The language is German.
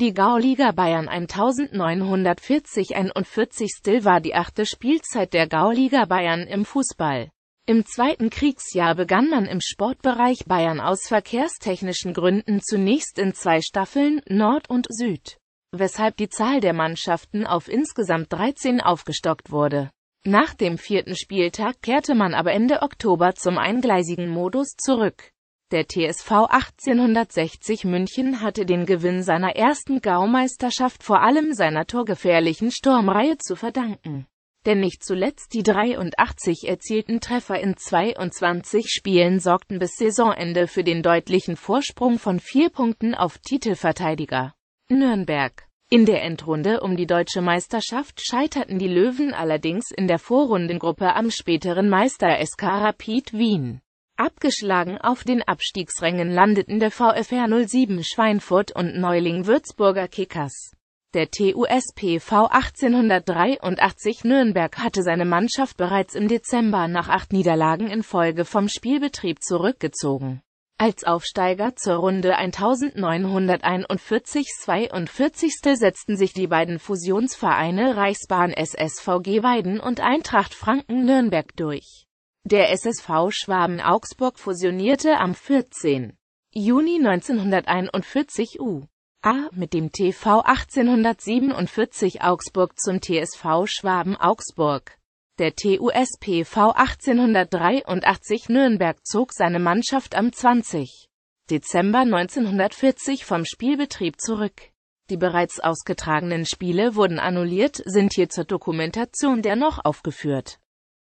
Die Gauliga Bayern 1940-41 Still war die achte Spielzeit der Gauliga Bayern im Fußball. Im zweiten Kriegsjahr begann man im Sportbereich Bayern aus verkehrstechnischen Gründen zunächst in zwei Staffeln, Nord und Süd, weshalb die Zahl der Mannschaften auf insgesamt 13 aufgestockt wurde. Nach dem vierten Spieltag kehrte man aber Ende Oktober zum eingleisigen Modus zurück. Der TSV 1860 München hatte den Gewinn seiner ersten Gaumeisterschaft vor allem seiner torgefährlichen Sturmreihe zu verdanken. Denn nicht zuletzt die 83 erzielten Treffer in 22 Spielen sorgten bis Saisonende für den deutlichen Vorsprung von vier Punkten auf Titelverteidiger Nürnberg. In der Endrunde um die deutsche Meisterschaft scheiterten die Löwen allerdings in der Vorrundengruppe am späteren Meister SK Rapid Wien. Abgeschlagen auf den Abstiegsrängen landeten der VfR 07 Schweinfurt und Neuling Würzburger Kickers. Der TUSPV 1883 Nürnberg hatte seine Mannschaft bereits im Dezember nach acht Niederlagen in Folge vom Spielbetrieb zurückgezogen. Als Aufsteiger zur Runde 1941-42 setzten sich die beiden Fusionsvereine Reichsbahn SSVG Weiden und Eintracht Franken Nürnberg durch der SSV Schwaben Augsburg fusionierte am 14. Juni 1941 U. A mit dem TV 1847 Augsburg zum TSV Schwaben Augsburg. Der TUSPV 1883 Nürnberg zog seine Mannschaft am 20. Dezember 1940 vom Spielbetrieb zurück. Die bereits ausgetragenen Spiele wurden annulliert, sind hier zur Dokumentation der noch aufgeführt.